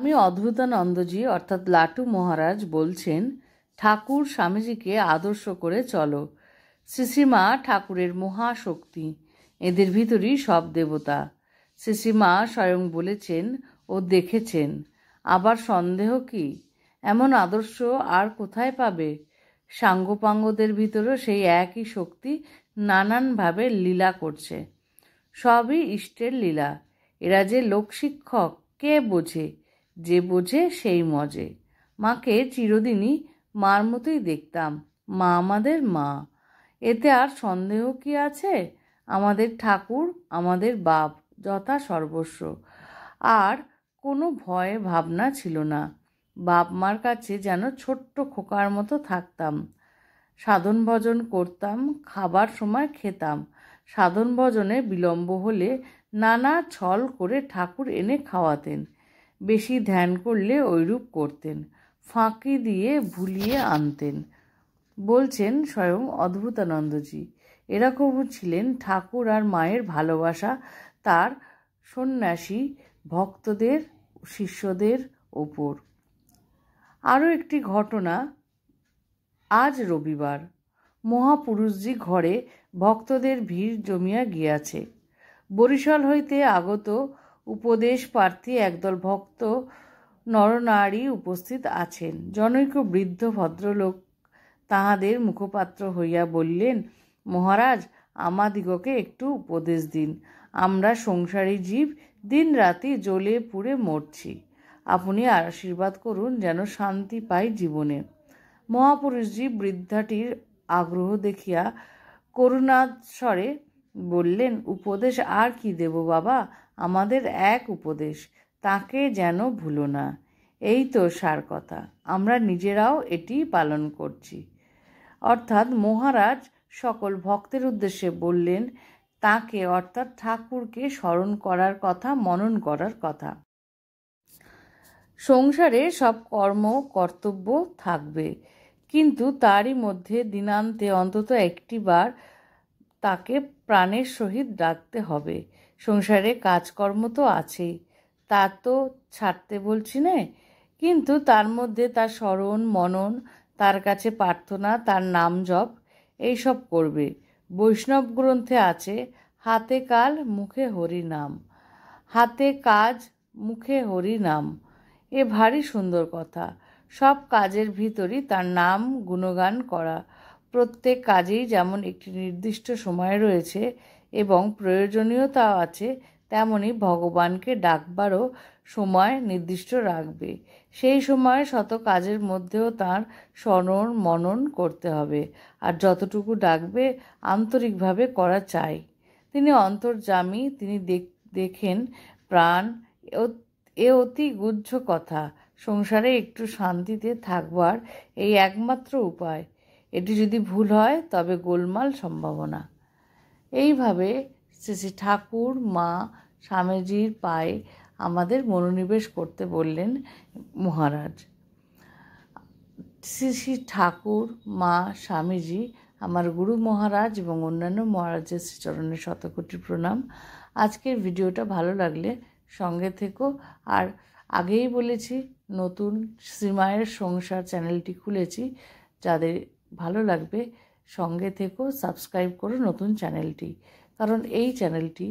স্বামী অদ্ভুতানন্দজি অর্থাৎ লাটু মহারাজ বলছেন ঠাকুর স্বামীজিকে আদর্শ করে চলো শ্রীশ্রীমা ঠাকুরের মহাশক্তি এদের ভিতরই সব দেবতা শ্রীশ্রীমা স্বয়ং বলেছেন ও দেখেছেন আবার সন্দেহ কি এমন আদর্শ আর কোথায় পাবে সাঙ্গপাঙ্গদের ভিতরও সেই একই শক্তি নানানভাবে লীলা করছে সবই ইষ্টের লীলা এরা যে লোকশিক্ষক কে বোঝে যে বোঝে সেই মজে মাকে চিরদিনই মার মতোই দেখতাম মা আমাদের মা এতে আর সন্দেহ কি আছে আমাদের ঠাকুর আমাদের বাপ যথা সর্বস্ব আর কোনো ভয়ে ভাবনা ছিল না বাপ মার কাছে যেন ছোট্ট খোকার মতো থাকতাম সাধন ভজন করতাম খাবার সময় খেতাম সাধন ভজনে বিলম্ব হলে নানা ছল করে ঠাকুর এনে খাওয়াতেন বেশি ধ্যান করলে ওইরূপ করতেন ফাঁকি দিয়ে ভুলিয়ে আনতেন বলছেন স্বয়ং অদ্ভুতানন্দজি এরকমও ছিলেন ঠাকুর আর মায়ের ভালোবাসা তার সন্ন্যাসী ভক্তদের শিষ্যদের ওপর আরও একটি ঘটনা আজ রবিবার মহাপুরুষজি ঘরে ভক্তদের ভিড় জমিয়া গিয়াছে বরিশাল হইতে আগত উপদেশ প্রার্থী একদল ভক্ত নরনারী উপস্থিত আছেন জনৈক বৃদ্ধ ভদ্রলোক তাহাদের মুখপাত্র হইয়া বললেন মহারাজ আমাদিগকে একটু উপদেশ দিন আমরা সংসারী জীব দিন রাতি জ্বলে পুড়ে মরছি আপনি আশীর্বাদ করুন যেন শান্তি পাই জীবনে মহাপুরুষজি বৃদ্ধাটির আগ্রহ দেখিয়া করুণাস্বরে বললেন উপদেশ আর কি দেব বাবা আমাদের এক উপদেশ তাকে যেন ভুলো না এই তো সার কথা আমরা নিজেরাও এটি পালন করছি অর্থাৎ মহারাজ সকল ভক্তের উদ্দেশ্যে বললেন তাকে অর্থাৎ ঠাকুরকে স্মরণ করার কথা মনন করার কথা সংসারে সব কর্ম কর্তব্য থাকবে কিন্তু তারই মধ্যে দিনান্তে অন্তত একটি বার তাকে প্রাণের সহিত ডাকতে হবে সংসারে কাজকর্ম তো আছেই তা তো ছাড়তে বলছি না কিন্তু তার মধ্যে তার স্মরণ মনন তার কাছে প্রার্থনা তার নাম জপ এইসব করবে বৈষ্ণব গ্রন্থে আছে হাতে কাল মুখে হরি নাম হাতে কাজ মুখে হরি নাম এ ভারী সুন্দর কথা সব কাজের ভিতরই তার নাম গুণগান করা প্রত্যেক কাজেই যেমন একটি নির্দিষ্ট সময় রয়েছে এবং প্রয়োজনীয়তাও আছে তেমনি ভগবানকে ডাকবারও সময় নির্দিষ্ট রাখবে সেই সময় শত কাজের মধ্যেও তার স্মরণ মনন করতে হবে আর যতটুকু ডাকবে আন্তরিকভাবে করা চাই তিনি অন্তর্জামী তিনি দেখেন প্রাণ এ অতি গুহ্য কথা সংসারে একটু শান্তিতে থাকবার এই একমাত্র উপায় এটি যদি ভুল হয় তবে গোলমাল সম্ভাবনা এইভাবে শ্রী শ্রী ঠাকুর মা স্বামীজির পায়ে আমাদের মনোনিবেশ করতে বললেন মহারাজ শ্রী শ্রী ঠাকুর মা স্বামীজি আমার গুরু মহারাজ এবং অন্যান্য মহারাজের শ্রীচরণে শতকোটি প্রণাম আজকের ভিডিওটা ভালো লাগলে সঙ্গে থেকো আর আগেই বলেছি নতুন শ্রীমায়ের সংসার চ্যানেলটি খুলেছি যাদের ভালো লাগবে সঙ্গে থেকেও সাবস্ক্রাইব করো নতুন চ্যানেলটি কারণ এই চ্যানেলটি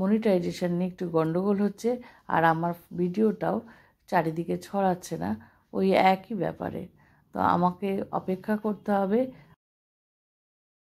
মনিটাইজেশন নিয়ে একটু গণ্ডগোল হচ্ছে আর আমার ভিডিওটাও চারিদিকে ছড়াচ্ছে না ওই একই ব্যাপারে তো আমাকে অপেক্ষা করতে হবে